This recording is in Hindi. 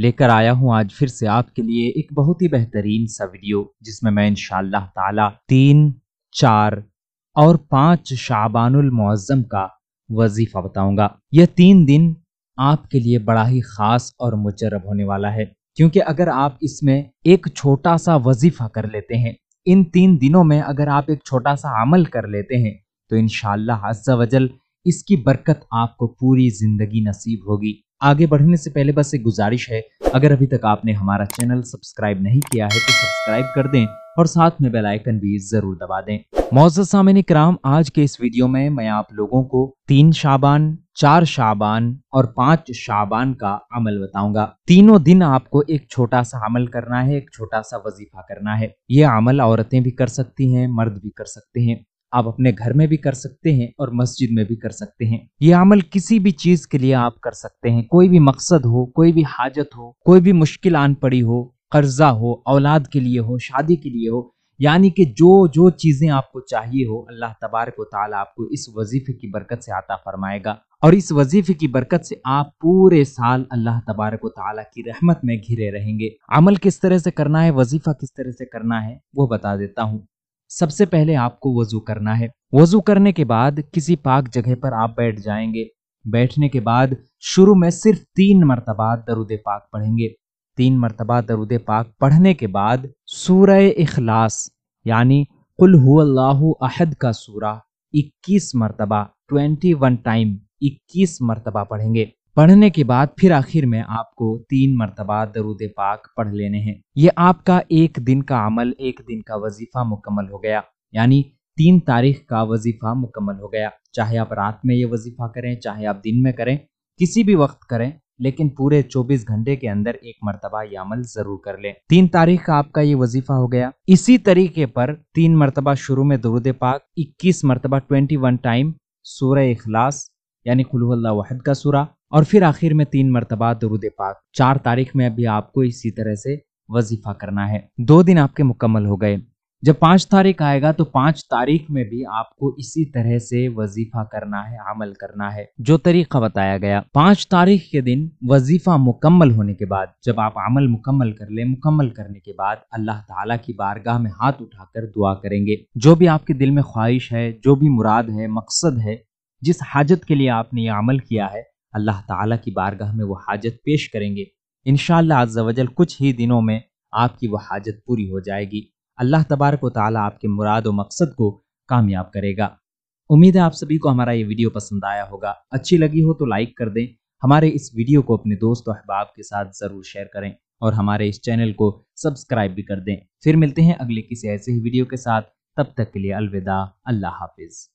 लेकर आया हूँ आज फिर से आपके लिए एक बहुत ही बेहतरीन सा वीडियो जिसमे मैं इन तीन चार और पाँच शाबानमज़म का वजीफ़ा बताऊंगा यह तीन दिन आपके लिए बड़ा ही ख़ास और मुजरब होने वाला है क्योंकि अगर आप इसमें एक छोटा सा वजीफा कर लेते हैं इन तीन दिनों में अगर आप एक छोटा सा अमल कर लेते हैं तो इन वजल इसकी बरकत आपको पूरी ज़िंदगी नसीब होगी आगे बढ़ने से पहले बस एक गुजारिश है अगर अभी तक आपने हमारा चैनल सब्सक्राइब नहीं किया है तो सब्सक्राइब कर दें और साथ में बेल आइकन भी ज़रूर दबा दें मोजत सामिन कराम आज के इस वीडियो में मैं आप लोगों को तीन शाबान चार शाबान और पांच शाबान का अमल बताऊंगा तीनों दिन आपको एक छोटा सा अमल करना है एक छोटा सा वजीफा करना है ये अमल औरतें भी कर सकती हैं मर्द भी कर सकते हैं आप अपने घर में भी कर सकते हैं और मस्जिद में भी कर सकते हैं ये अमल किसी भी चीज के लिए आप कर सकते हैं कोई भी मकसद हो कोई भी हाजत हो कोई भी मुश्किल आन पड़ी हो कर्जा हो औलाद के लिए हो शादी के लिए हो यानी कि जो जो चीज़ें आपको चाहिए हो अल्लाह तबारक ताल आपको इस वजीफे की बरकत से आता फरमाएगा और इस वजीफे की बरकत से आप पूरे साल अल्लाह तबारक ताली की रहमत में घिरे रहेंगे अमल किस तरह से करना है वजीफा किस तरह से करना है वो बता देता हूँ सबसे पहले आपको वजू करना है वजू करने के बाद किसी पाक जगह पर आप बैठ जाएंगे बैठने के बाद शुरू में सिर्फ तीन मरतबा दरुद पाक पढ़ेंगे तीन मरतबा दरुद पाक पढ़ने के बाद सूर इखलास यानी कुल अहद का सूरा 21 मरतबा 21 टाइम 21 मरतबा पढ़ेंगे पढ़ने के बाद फिर आखिर में आपको तीन मरतबा दरुद पाक पढ़ लेने हैं ये आपका एक दिन का अमल एक दिन का वजीफा मुकम्मल हो गया यानी तीन तारीख का वजीफा मुकम्मल हो गया चाहे आप रात में ये वजीफा करें चाहे आप दिन में करें किसी भी वक्त करें लेकिन पूरे 24 घंटे के अंदर एक मरतबा ये अमल जरूर कर लें तीन तारीख का आपका ये वजीफा हो गया इसी तरीके पर तीन मरतबा शुरू में दरुद पाक इक्कीस मरतबा ट्वेंटी वन टाइम सूर्य इखलास यानी खुल्ला वहद का सूरा और फिर आखिर में तीन मरतबा दरुद पाक चार तारीख में अभी आपको इसी तरह से वजीफा करना है दो दिन आपके मुकम्मल हो गए जब पाँच तारीख आएगा तो पाँच तारीख में भी आपको इसी तरह से वजीफा करना है अमल करना है जो तरीका बताया गया पाँच तारीख के दिन वजीफा मुकम्मल होने के बाद जब आप अमल मुकम्मल कर ले मुकम्मल करने के बाद अल्लाह ताला की बारगाह में हाथ उठाकर दुआ करेंगे जो भी आपके दिल में ख्वाहिश है जो भी मुराद है मकसद है जिस हाजत के लिए आपने ये अमल किया है अल्लाह ताला की बारगाह में वो हाजत पेश करेंगे इन कुछ ही दिनों में आपकी वह हाजत पूरी हो जाएगी अल्लाह तबारक ताला आपके मुराद व मकसद को कामयाब करेगा उम्मीद है आप सभी को हमारा ये वीडियो पसंद आया होगा अच्छी लगी हो तो लाइक कर दें हमारे इस वीडियो को अपने दोस्त और अहबाब के साथ ज़रूर शेयर करें और हमारे इस चैनल को सब्सक्राइब भी कर दें फिर मिलते हैं अगले किसी ऐसे ही वीडियो के साथ तब तक के लिए अलविदा अल्लाह हाफिज़